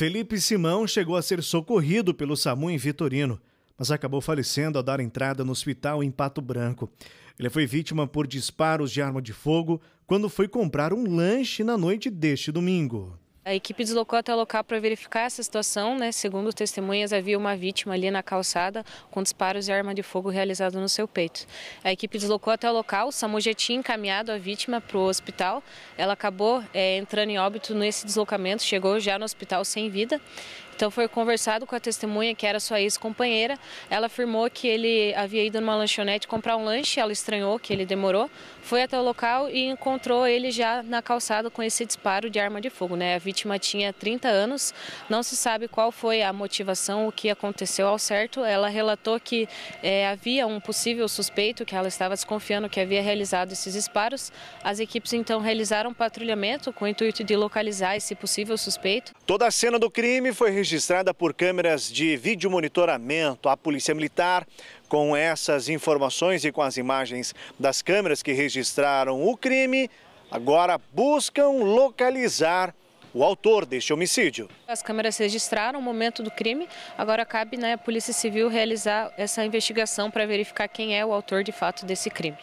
Felipe Simão chegou a ser socorrido pelo SAMU em Vitorino, mas acabou falecendo ao dar entrada no hospital em Pato Branco. Ele foi vítima por disparos de arma de fogo quando foi comprar um lanche na noite deste domingo. A equipe deslocou até o local para verificar essa situação. Né? Segundo testemunhas, havia uma vítima ali na calçada com disparos de arma de fogo realizado no seu peito. A equipe deslocou até o local, o SAMU já tinha encaminhado a vítima para o hospital. Ela acabou é, entrando em óbito nesse deslocamento, chegou já no hospital sem vida. Então foi conversado com a testemunha, que era sua ex-companheira. Ela afirmou que ele havia ido numa lanchonete comprar um lanche, ela estranhou que ele demorou. Foi até o local e encontrou ele já na calçada com esse disparo de arma de fogo. Né? vítima tinha 30 anos. Não se sabe qual foi a motivação, o que aconteceu ao certo. Ela relatou que é, havia um possível suspeito, que ela estava desconfiando que havia realizado esses disparos. As equipes então realizaram um patrulhamento com o intuito de localizar esse possível suspeito. Toda a cena do crime foi registrada por câmeras de vídeo monitoramento. A Polícia Militar com essas informações e com as imagens das câmeras que registraram o crime, agora buscam localizar o autor deste homicídio. As câmeras registraram o momento do crime, agora cabe né, a Polícia Civil realizar essa investigação para verificar quem é o autor de fato desse crime.